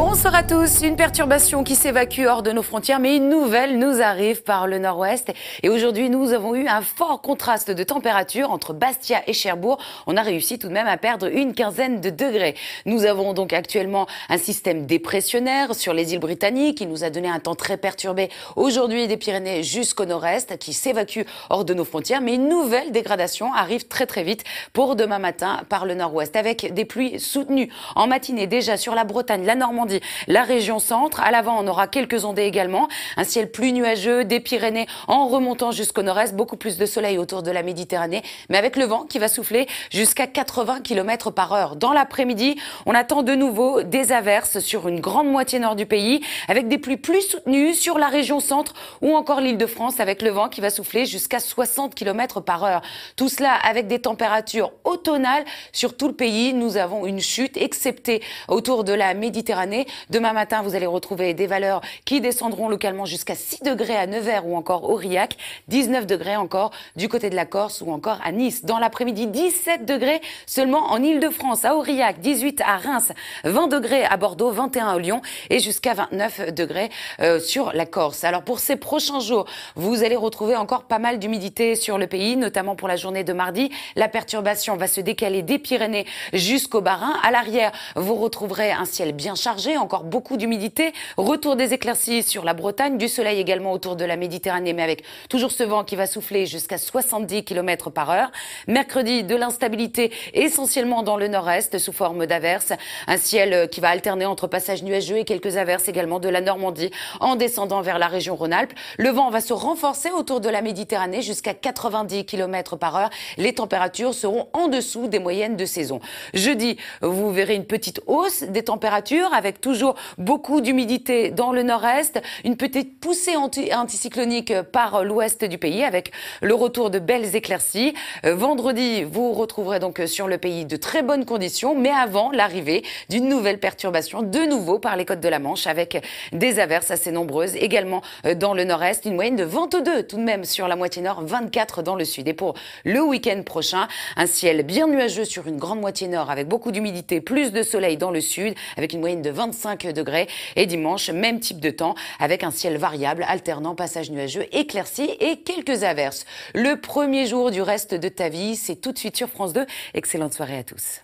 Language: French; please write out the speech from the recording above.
Bonsoir à tous. Une perturbation qui s'évacue hors de nos frontières, mais une nouvelle nous arrive par le nord-ouest. Et aujourd'hui, nous avons eu un fort contraste de température entre Bastia et Cherbourg. On a réussi tout de même à perdre une quinzaine de degrés. Nous avons donc actuellement un système dépressionnaire sur les îles britanniques qui nous a donné un temps très perturbé aujourd'hui des Pyrénées jusqu'au nord-est, qui s'évacue hors de nos frontières. Mais une nouvelle dégradation arrive très très vite pour demain matin par le nord-ouest, avec des pluies soutenues en matinée déjà sur la Bretagne, la Normandie, la région centre, à l'avant, on aura quelques ondées également. Un ciel plus nuageux des Pyrénées en remontant jusqu'au nord-est. Beaucoup plus de soleil autour de la Méditerranée, mais avec le vent qui va souffler jusqu'à 80 km par heure. Dans l'après-midi, on attend de nouveau des averses sur une grande moitié nord du pays, avec des pluies plus soutenues sur la région centre ou encore l'île de France, avec le vent qui va souffler jusqu'à 60 km par heure. Tout cela avec des températures automnales sur tout le pays. Nous avons une chute, excepté autour de la Méditerranée Demain matin, vous allez retrouver des valeurs qui descendront localement jusqu'à 6 degrés à Nevers ou encore Aurillac, 19 degrés encore du côté de la Corse ou encore à Nice. Dans l'après-midi, 17 degrés seulement en Ile-de-France, à Aurillac, 18 à Reims, 20 degrés à Bordeaux, 21 au Lyon et jusqu'à 29 degrés euh, sur la Corse. Alors pour ces prochains jours, vous allez retrouver encore pas mal d'humidité sur le pays, notamment pour la journée de mardi. La perturbation va se décaler des Pyrénées jusqu'au Bas-Rhin. À l'arrière, vous retrouverez un ciel bien chargé encore beaucoup d'humidité. Retour des éclaircies sur la Bretagne, du soleil également autour de la Méditerranée, mais avec toujours ce vent qui va souffler jusqu'à 70 km par heure. Mercredi, de l'instabilité essentiellement dans le nord-est sous forme d'averses. Un ciel qui va alterner entre passages nuageux et quelques averses également de la Normandie en descendant vers la région Rhône-Alpes. Le vent va se renforcer autour de la Méditerranée jusqu'à 90 km par heure. Les températures seront en dessous des moyennes de saison. Jeudi, vous verrez une petite hausse des températures avec toujours beaucoup d'humidité dans le nord-est, une petite poussée anticyclonique par l'ouest du pays avec le retour de belles éclaircies. Euh, vendredi, vous retrouverez donc sur le pays de très bonnes conditions, mais avant l'arrivée d'une nouvelle perturbation, de nouveau par les côtes de la Manche, avec des averses assez nombreuses, également euh, dans le nord-est, une moyenne de 22 tout de même sur la moitié nord, 24 dans le sud. Et pour le week-end prochain, un ciel bien nuageux sur une grande moitié nord avec beaucoup d'humidité, plus de soleil dans le sud, avec une moyenne de 20 35 degrés. Et dimanche, même type de temps avec un ciel variable alternant passage nuageux, éclaircies et quelques averses. Le premier jour du reste de ta vie, c'est tout de suite sur France 2. Excellente soirée à tous.